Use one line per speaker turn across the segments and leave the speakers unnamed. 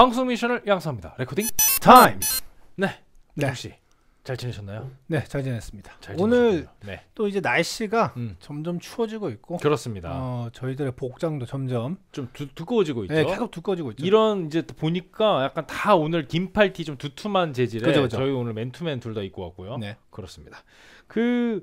방송 미션을 양성합니다. 레코딩 타임 네. 네. 혹잘 지내셨나요?
네, 잘 지냈습니다. 잘 오늘 네. 또 이제 날씨가 음. 점점 추워지고 있고 그렇습니다. 어, 저희들의 복장도 점점 좀 두, 두꺼워지고 네, 있죠. 네, 계속 두꺼워지고 있죠.
이런 이제 보니까 약간 다 오늘 긴팔티 좀 두툼한 재질에 그죠, 그죠. 저희 오늘 맨투맨 둘 다 입고 왔고요. 네. 그렇습니다. 그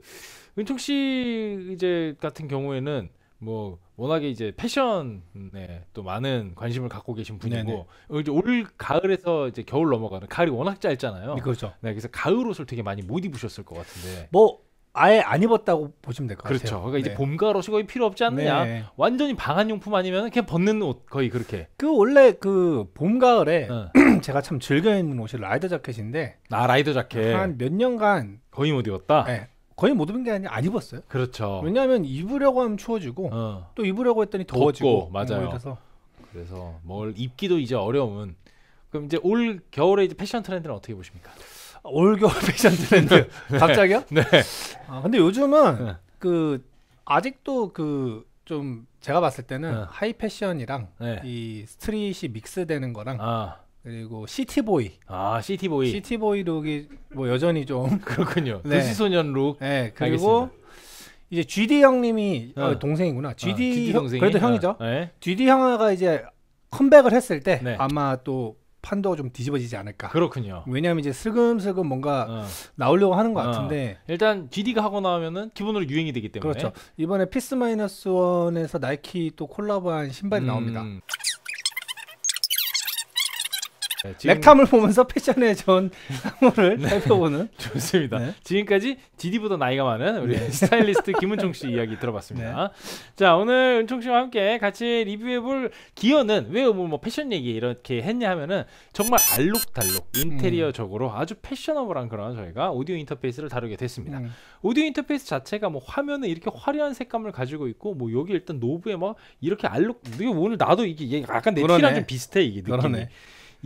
은총 씨 이제 같은 경우에는 뭐 워낙에 이제 패션에 또 많은 관심을 갖고 계신 분이고 어, 이제 올 가을에서 이제 겨울 넘어가는 가을이 워낙 짧잖아요. 네, 그렇죠. 네, 그래서 가을 옷을 되게 많이 못 입으셨을 것 같은데. 뭐 아예 안 입었다고 보시면 될 것 같아요. 그렇죠. 그러니까 네. 이제 봄, 가을 옷이 거의 필요 없지 않느냐. 네. 완전히 방한용품 아니면 그냥 벗는 옷 거의 그렇게.
그 원래 그 봄, 가을에 응. 제가 참 즐겨 입는 옷이 라이더 자켓인데. 아 라이더 자켓. 한 몇 년간 거의 못 입었다. 네. 거의 못 입은 게 아니라 안 입었어요. 그렇죠. 왜냐하면 입으려고 하면 추워지고 어. 또 입으려고 했더니 더워지고 덥고, 맞아요. 그래서
그래서 뭘 입기도 이제 어려운. 그럼 이제 올 겨울에 이제 패션 트렌드는 어떻게
보십니까? 올 겨울 패션 트렌드 네. 갑자기요? 네. 아, 근데 요즘은 네. 그 아직도 그 좀 제가 봤을 때는 네. 하이 패션이랑 네. 이 스트릿이 믹스되는 거랑 아. 그리고 시티보이. 아 시티보이. 시티보이 룩이 뭐 여전히 좀 그렇군요. 네. 도시소년 룩. 네. 그리고 알겠습니다. 이제 GD 형님이 어. 어, 동생이구나. GD, 아, 어, GD 형, 그래도 형이죠. 네. GD 형아가 이제 컴백을 했을 때 네. 아마 또 판도가 좀 뒤집어지지 않을까. 그렇군요. 왜냐하면 이제 슬금슬금 뭔가 어. 나오려고 하는 것 어. 같은데 일단 GD가 하고 나오면은 기본으로 유행이 되기 때문에 그렇죠. 이번에 피스 마이너스 원에서 나이키 또 콜라보한 신발이 음. 나옵니다.
네, 지금... 렉탐을
보면서 패션의 전 상호를 네. 살펴보는 좋습니다. 네.
지금까지 디디보다 나이가 많은 우리 네. 스타일리스트 김은총 씨 이야기 들어봤습니다. 네. 자 오늘 은총 씨와 함께 같이 리뷰해볼 기어는 왜뭐 뭐 패션 얘기 이렇게 했냐 하면은 정말 알록달록 인테리어적으로 음. 아주 패셔너블한 그런 저희가 오디오 인터페이스를 다루게 됐습니다. 음. 오디오 인터페이스 자체가 뭐 화면은 이렇게 화려한 색감을 가지고 있고 뭐 여기 일단 노브에 막 뭐 이렇게 알록 이게 오늘 나도 이게 약간 내 티랑 좀 비슷해 이게 느낌이. 그러네.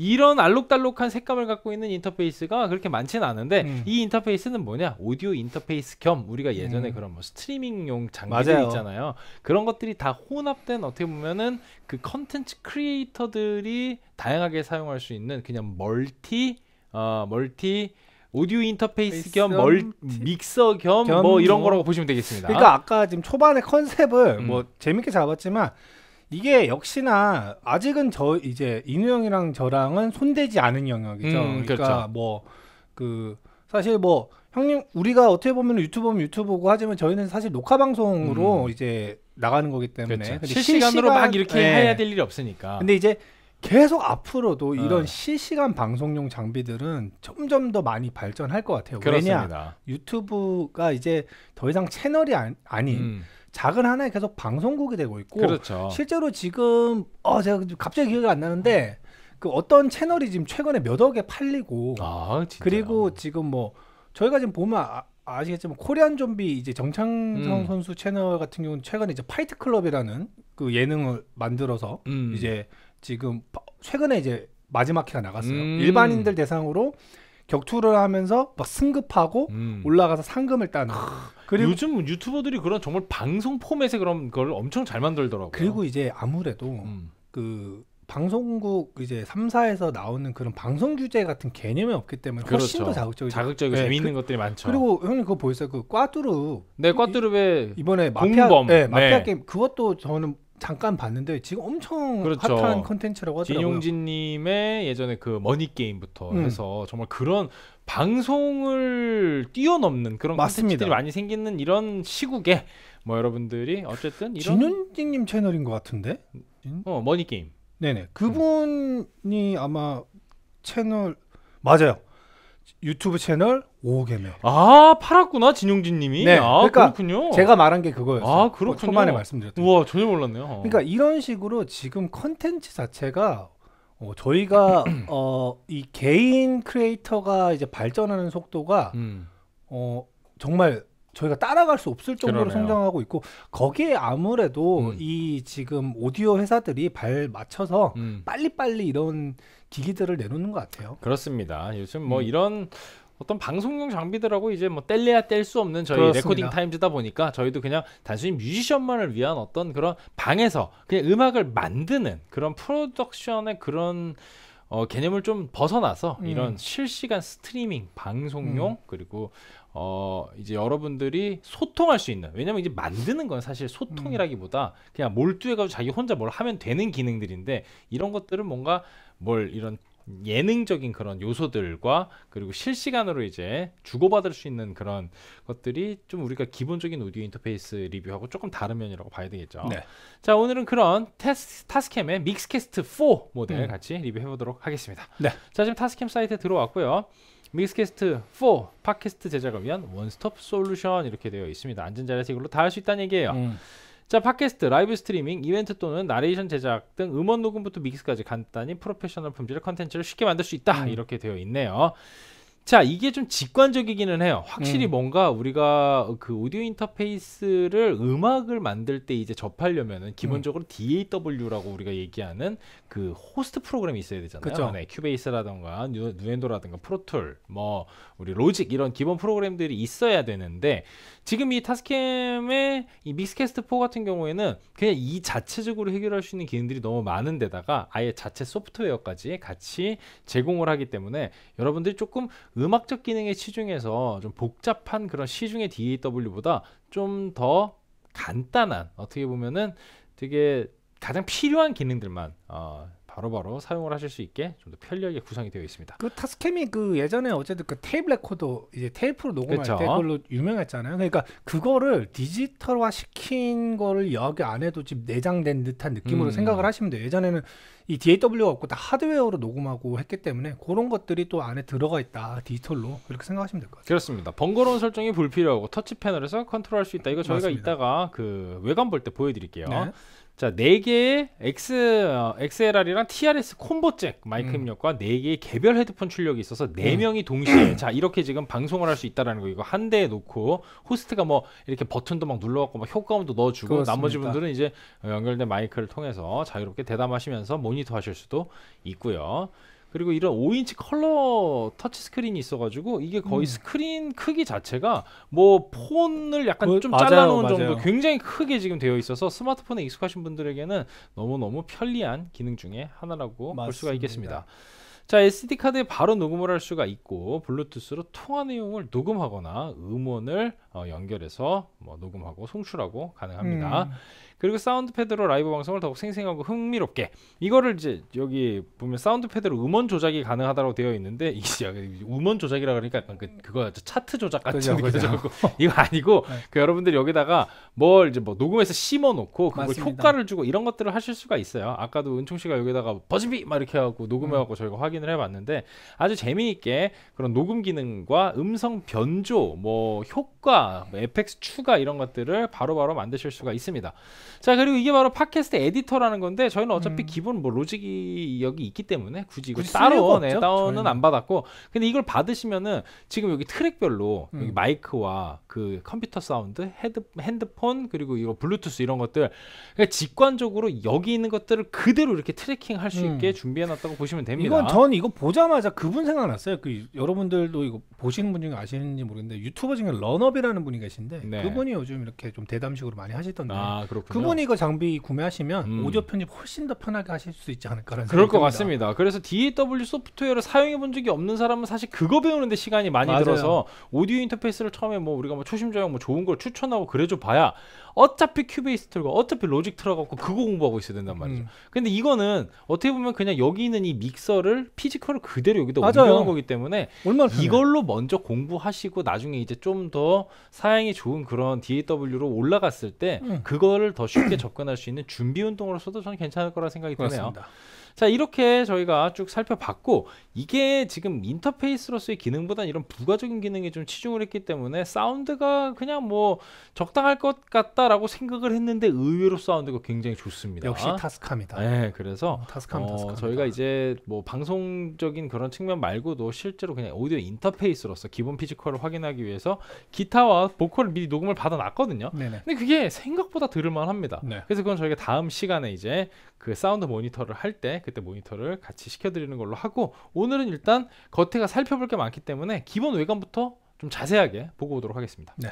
이런 알록달록한 색감을 갖고 있는 인터페이스가 그렇게 많지는 않은데 음. 이 인터페이스는 뭐냐 오디오 인터페이스 겸 우리가 예전에 음. 그런 뭐 스트리밍용 장비들 맞아요. 있잖아요 그런 것들이 다 혼합된 어떻게 보면은 그 컨텐츠 크리에이터들이 다양하게 사용할 수 있는 그냥 멀티 어 멀티 오디오 인터페이스 겸 음. 멀, 믹서 겸 뭐 이런 뭐. 거라고 보시면 되겠습니다. 그러니까
아까 지금 초반에 컨셉을 음. 뭐 재밌게 잡았지만 이게 역시나 아직은 저 이제 인우 형이랑 저랑은 손대지 않은 영역이죠. 음, 그러니까 그렇죠. 뭐그 사실 뭐 형님 우리가 어떻게 보면 유튜브면 유튜브고 하지만 저희는 사실 녹화 방송으로 음. 이제 나가는 거기 때문에 그렇 실시간으로 실시간, 막 이렇게 네. 해야 될 일이 없으니까. 근데 이제 계속 앞으로도 어. 이런 어. 실시간 방송용 장비들은 점점 더 많이 발전할 것 같아요. 그렇습니다. 왜냐 유튜브가 이제 더 이상 채널이 아, 닌 음. 작은 하나의 계속 방송국이 되고 있고 그렇죠. 실제로 지금 어 제가 갑자기 기억이 안 나는데 그 어떤 채널이 지금 최근에 몇 억에 팔리고 아, 그리고 지금 뭐 저희가 지금 보면 아, 아시겠지만 코리안 좀비 이제 정창성 음. 선수 채널 같은 경우는 최근에 이제 파이트 클럽이라는 그 예능을 만들어서 음. 이제 지금 최근에 이제 마지막 회가 나갔어요. 음. 일반인들 대상으로 격투를 하면서 막 승급하고 음. 올라가서 상금을 따는. 아, 그리고 요즘 유튜버들이 그런 정말 방송 포맷에 그런 걸 엄청 잘 만들더라고요. 그리고 이제 아무래도 음. 그 방송국 이제 3사에서 나오는 그런 방송 규제 같은 개념이 없기 때문에 훨씬 그렇죠. 더 자극적이죠. 자극적이고 네, 재미있는 그, 것들이 많죠. 그리고 형님 그거 보셨어요? 그 꽈뚜루. 네,
꽈뚜루의
이번에 마피아, 네, 마피아 네. 게임 그것도 저는 잠깐 봤는데 지금 엄청 그렇죠. 핫한 컨텐츠라고 하더라고요.
진용진님의 예전에 그 머니 게임부터 음. 해서 정말 그런 방송을 뛰어넘는 그런 컨텐츠들이 많이 생기는 이런
시국에 뭐 여러분들이 어쨌든 이런 진용진님 채널인 것 같은데. 어 머니 게임. 네네 그분이 음. 아마 채널 맞아요. 유튜브 채널 5개명. 아 팔았구나 진용진님이. 네, 아, 그러니까 그렇군요. 제가 말한 게 그거였어요. 아 그렇군요. 초반에 말씀드렸던. 우와 전혀 몰랐네요. 그러니까 이런 식으로 지금 컨텐츠 자체가 어, 저희가 어, 이 개인 크리에이터가 이제 발전하는 속도가 음. 어, 정말 저희가 따라갈 수 없을 정도로 그러네요. 성장하고 있고 거기에 아무래도 음. 이 지금 오디오 회사들이 발 맞춰서 음. 빨리빨리 이런 기기들을 내놓는 것 같아요.
그렇습니다. 요즘 뭐 음. 이런 어떤 방송용 장비들하고 이제 뭐 뗄래야 뗄 수 없는 저희 그렇습니다. 레코딩 타임즈다 보니까 저희도 그냥 단순히 뮤지션만을 위한 어떤 그런 방에서 그냥 음악을 만드는 그런 프로덕션의 그런 어, 개념을 좀 벗어나서 음. 이런 실시간 스트리밍 방송용 음. 그리고 어 이제 여러분들이 소통할 수 있는 왜냐면 이제 만드는 건 사실 소통이라기보다 음. 그냥 몰두해가지고 자기 혼자 뭘 하면 되는 기능들인데 이런 것들은 뭔가 뭘 이런 예능적인 그런 요소들과 그리고 실시간으로 이제 주고받을 수 있는 그런 것들이 좀 우리가 기본적인 오디오 인터페이스 리뷰하고 조금 다른 면이라고 봐야 되겠죠. 네. 자 오늘은 그런 테스, 타스캠의 믹스캐스트 4 모델 음. 같이 리뷰해 보도록 하겠습니다. 네. 자 지금 타스캠 사이트에 들어왔고요. 믹스캐스트 4 팟캐스트 제작을 위한 원스톱 솔루션 이렇게 되어 있습니다. 앉은 자리에서 이걸로 다 할 수 있다는 얘기예요. 음. 자, 팟캐스트, 라이브 스트리밍, 이벤트 또는 나레이션 제작 등 음원 녹음부터 믹스까지 간단히 프로페셔널 품질의 컨텐츠를 쉽게 만들 수 있다. 음. 이렇게 되어 있네요. 자, 이게 좀 직관적이기는 해요. 확실히 음. 뭔가 우리가 그 오디오 인터페이스를 음악을 만들 때 이제 접하려면은 기본적으로 음. DAW라고 우리가 얘기하는 그 호스트 프로그램이 있어야 되잖아요. 그쵸. 네, 큐베이스라던가 누, 엔도라던가 프로툴, 뭐 우리 로직 이런 기본 프로그램들이 있어야 되는데 지금 이 타스캠의 이 믹스캐스트 4 같은 경우에는 그냥 이 자체적으로 해결할 수 있는 기능들이 너무 많은데다가 아예 자체 소프트웨어까지 같이 제공을 하기 때문에 여러분들이 조금 음악적 기능에 치중해서 좀 복잡한 그런 시중의 DAW보다 좀 더 간단한 어떻게 보면은 되게 가장 필요한 기능들만 어, 바로바로 사용을 하실 수 있게 좀 더 편리하게 구성이 되어 있습니다.
그 타스캠이 그 예전에 어쨌든 그 테이프 레코더 이제 테이프로 녹음할 그쵸? 때 그걸로 유명했잖아요. 그러니까 그거를 디지털화 시킨 거를 여기 안에도 지금 내장된 듯한 느낌으로 음. 생각을 하시면 돼요. 예전에는 이 DAW가 없고 다 하드웨어로 녹음하고 했기 때문에 그런 것들이 또 안에 들어가 있다 디지털로 그렇게 생각하시면 될 것
같아요. 그렇습니다. 번거로운 설정이 불필요하고 터치 패널에서 컨트롤할 수 있다. 이거 저희가 맞습니다. 이따가 그 외관 볼 때 보여드릴게요. 네. 자, 4개의 X, 어, XLR이랑 TRS 콤보 잭 마이크 음. 입력과 4개의 개별 헤드폰 출력이 있어서 4명이 음. 동시에 자, 이렇게 지금 방송을 할 수 있다라는 거. 이거 한 대에 놓고 호스트가 뭐 이렇게 버튼도 막 눌러 갖고 막 효과음도 넣어 주고 나머지 분들은 이제 연결된 마이크를 통해서 자유롭게 대담하시면서 모니터 하실 수도 있고요. 그리고 이런 5인치 컬러 터치 스크린이 있어가지고 이게 거의 음. 스크린 크기 자체가 뭐 폰을 약간 그, 좀 맞아요, 잘라놓은 맞아요. 정도 굉장히 크게 지금 되어 있어서 스마트폰에 익숙하신 분들에게는 너무너무 편리한 기능 중에 하나라고 맞습니다. 볼 수가 있겠습니다. 자 SD 카드에 바로 녹음을 할 수가 있고 블루투스로 통화 내용을 녹음하거나 음원을 어, 연결해서 뭐 녹음하고 송출하고 가능합니다. 음. 그리고 사운드 패드로 라이브 방송을 더욱 생생하고 흥미롭게 이거를 이제 여기 보면 사운드 패드로 음원 조작이 가능하다고 되어 있는데 이게 음원 조작이라 그러니까 약간 그, 그거 차트 조작 같은 그죠, 느낌이고 이거 아니고 네. 그 여러분들 여기다가 뭘 이제 뭐 녹음해서 심어 놓고 그걸 효과를 주고 이런 것들을 하실 수가 있어요. 아까도 은총 씨가 여기다가 버즈비 막 이렇게 하고 녹음해 음. 갖고 음. 저희가 확인을 해 봤는데 아주 재미있게 그런 녹음 기능과 음성 변조 뭐 효과, 뭐 에펙스 추가 이런 것들을 바로바로 바로 만드실 수가 있습니다. 자 그리고 이게 바로 팟캐스트 에디터라는 건데 저희는 어차피 음. 기본 뭐 로직이 여기 있기 때문에 굳이 이거 굳이 따로 네, 다운은 저희는. 안 받았고 근데 이걸 받으시면은 지금 여기 트랙별로 음. 여기 마이크와 그 컴퓨터 사운드, 헤드 핸드폰 그리고 이거 블루투스 이런 것들 그러니까 직관적으로 여기 있는 것들을 그대로 이렇게 트래킹할 수 음. 있게 준비해놨다고 보시면 됩니다. 이건 전
이거 보자마자 그분 생각났어요. 그 여러분들도 이거 보시는 분 중에 아시는지 모르겠는데 유튜버 중에 런업이라는 분이 계신데 네. 그분이 요즘 이렇게 좀 대담식으로 많이 하시던데 아, 그렇구나. 충분히 이거 장비 구매하시면 음. 오디오 편집 훨씬 더 편하게 하실 수 있지 않을까라는 그럴 것 같습니다.
그래서 DAW 소프트웨어를 사용해 본 적이 없는 사람은 사실 그거 배우는데 시간이 많이 맞아요. 들어서 오디오 인터페이스를 처음에 뭐 우리가 뭐 초심자형 뭐 좋은 걸 추천하고 그래줘 봐야 어차피 큐베이스 틀고 어차피 로직 틀어갖고 그거 공부하고 있어야 된단 음. 말이죠. 음. 근데 이거는 어떻게 보면 그냥 여기 있는 이 믹서를 피지컬을 그대로 여기다 맞아요. 옮겨놓은 거기 때문에 이걸로 먼저 공부하시고 나중에 이제 좀 더 사양이 좋은 그런 DAW로 올라갔을 때 음. 그거를 더 쉽게 접근할 수 있는 준비 운동으로서도 저는 괜찮을 거라 생각이 그렇습니다. 드네요. 자 이렇게 저희가 쭉 살펴봤고 이게 지금 인터페이스로서의 기능보다 는 이런 부가적인 기능에 좀 치중을 했기 때문에 사운드가 그냥 뭐 적당할 것 같다라고 생각을 했는데 의외로 사운드가 굉장히 좋습니다. 역시
타스카입니다. 네, 그래서
타스캄, 어, 타스캄. 어, 저희가 이제 뭐 방송적인 그런 측면 말고도 실제로 그냥 오디오 인터페이스로서 기본 피지컬을 확인하기 위해서 기타와 보컬을 미리 녹음을 받아놨거든요. 네네. 근데 그게 생각보다 들을만합니다. 네. 그래서 그건 저희가 다음 시간에 이제 그 사운드 모니터를 할때 그때 모니터를 같이 시켜드리는 걸로 하고 오늘은 일단 겉에가 살펴볼 게 많기 때문에 기본 외관부터 좀 자세하게 보고 오도록 하겠습니다. 네.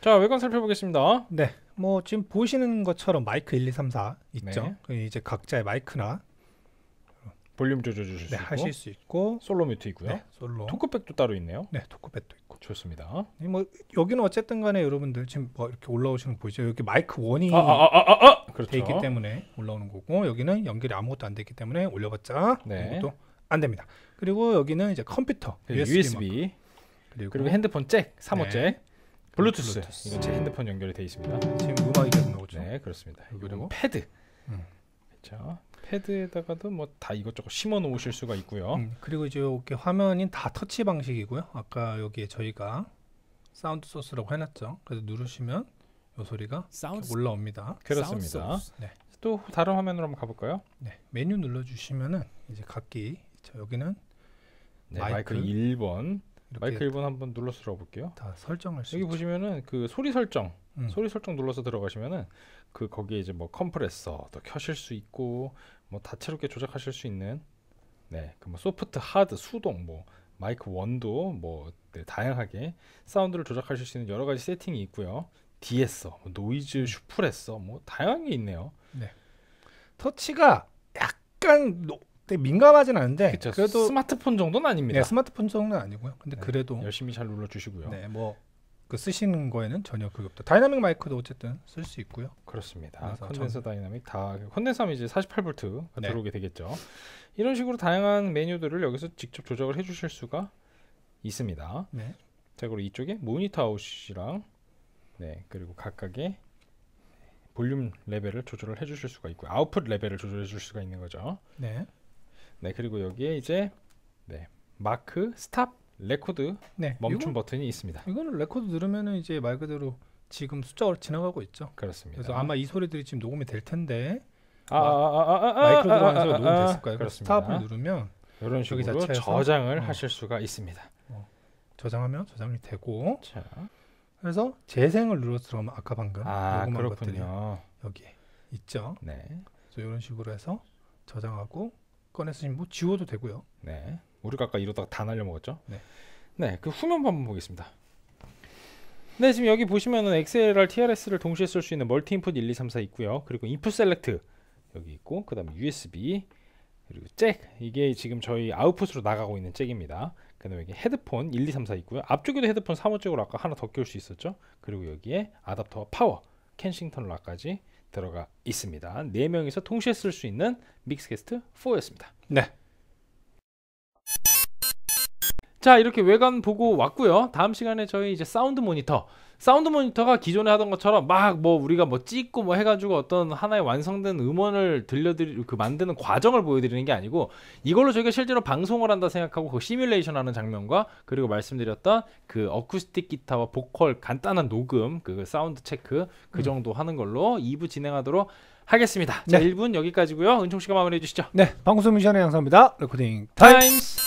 자 외관 살펴보겠습니다. 네. 뭐 지금 보시는 것처럼 마이크 1, 2, 3, 4 있죠. 네. 그 이제 각자의 마이크나 볼륨 조절 주실 네, 수 하실 수 있고 솔로 뮤트 있고요. 네, 솔로. 토크백도 따로 있네요. 네, 토크백도 있고. 좋습니다. 네, 뭐 여기는 어쨌든 간에 여러분들 지금 뭐 이렇게 올라오시는 거 보이죠? 여기 마이크 원이 아, 아, 아, 그렇죠. 돼 있기 때문에 올라오는 거고 여기는 연결이 아무것도 안돼 있기 때문에 올려봤자 네. 아무것도 안 됩니다. 그리고 여기는 이제 컴퓨터 USB, USB 그리고, 그리고, 핸드폰 잭, 3호 잭, 블루투스. 블루투스. 이건 제 핸드폰 연결이 돼 있습니다. 지금 음악이 계속 나오죠. 네, 그렇습니다. 그리고 패드. 음. 그렇죠. 패드에다가도 뭐 다 이것저것 심어 놓으실 수가 있고요. 음, 그리고 이제 이렇게 화면이 다 터치 방식이고요. 아까 여기에 저희가 사운드 소스라고 해놨죠. 그래서 누르시면 이 소리가 올라옵니다. 그렇습니다. 네. 또 다른 화면으로 한번 가볼까요? 네. 메뉴 눌러주시면은 이제 각기 저 여기는 네, 마이크, 마이크 1번
마이크 1번 한번 눌러 서 들어볼게요. 다 설정할 수 여기 있죠. 보시면은 그 소리 설정 음. 소리 설정 눌러서 들어가시면은 그 거기에 이제 뭐 컴프레서도 켜실 수 있고 뭐 다채롭게 조작하실 수 있는 네 그 뭐 소프트 하드 수동 뭐 마이크 원도 뭐 네, 다양하게 사운드를 조작하실 수 있는 여러 가지 세팅이 있고요 DS어 뭐 노이즈 음. 슈프레서 뭐 다양한 게 있네요
네. 터치가 약간 노, 되게 민감하진 않은데 그쵸, 그래도 스마트폰 정도는 아닙니다. 네, 스마트폰 정도는 아니고요. 근데 네, 그래도 열심히 잘 눌러 주시고요. 네, 뭐그 쓰시는 거에는 전혀 그게 없다. 다이나믹 마이크도 어쨌든 쓸 수 있고요. 그렇습니다. 컨덴서 다이나믹 다
컨덴서면 이제 48V가 그 네. 들어오게 되겠죠. 이런 식으로 다양한 메뉴들을 여기서 직접 조작을 해주실 수가 있습니다. 네. 자 그리고 이쪽에 모니터 아웃이랑 네 그리고 각각의 볼륨 레벨을 조절을 해주실 수가 있고 아웃풋 레벨을 조절해 줄 수가 있는 거죠. 네. 네 그리고 여기에 이제 네 마크 스탑 레코드 네, 멈춤 이건, 버튼이 있습니다.
이거는 레코드 누르면 이제 말 그대로 지금 숫자로 지나가고 있죠. 그렇습니다. 그래서 아마 이 소리들이 지금 녹음이 될 텐데 아, 마, 이크로 들어가서 녹음됐을 거요 그렇습니다. 스탑을 누르면 이런 식으로 저장을 어. 하실 수가 있습니다. 어. 저장하면 저장이 되고 자. 그래서 재생을 눌러서 들어가 아까 방금 아, 녹음한 그렇군요. 여기 있죠. 네. 그래서 이런 식으로 해서 저장하고 꺼내서 뭐 지워도 되고요. 네.
우리가 아까 이러다가 다 날려먹었죠. 네. 네, 그후면 한번 보겠습니다. 네, 지금 여기 보시면은 XLR, TRS를 동시에 쓸 수 있는 멀티 인풋 1, 2, 3, 4 있고요. 그리고 인풋 셀렉트 여기 있고, 그다음에 USB 그리고 잭 이게 지금 저희 아웃풋으로 나가고 있는 잭입니다. 그다음에 여기 헤드폰 1, 2, 3, 4 있고요. 앞쪽에도 헤드폰 3호 쪽으로 아까 하나 더 끼울 수 있었죠. 그리고 여기에 아답터 파워 켄싱턴 락까지 들어가 있습니다. 네 명이서 동시에 쓸 수 있는 믹스게스트 4였습니다. 네. 자 이렇게 외관 보고 왔고요 다음 시간에 저희 이제 사운드 모니터 사운드 모니터가 기존에 하던 것처럼 막 뭐 우리가 뭐 찍고 뭐 해가지고 어떤 하나의 완성된 음원을 들려드리 그 만드는 과정을 보여드리는 게 아니고 이걸로 저희가 실제로 방송을 한다 생각하고 그 시뮬레이션 하는 장면과 그리고 말씀드렸던 그 어쿠스틱 기타와 보컬 간단한 녹음 그 사운드 체크 그 음. 정도 하는 걸로 2부 진행하도록 하겠습니다. 자 1분 여기까지고요. 은총 씨가 마무리해 주시죠.
네, 방송 미션의 양사입니다. 레코딩 타임스. 타임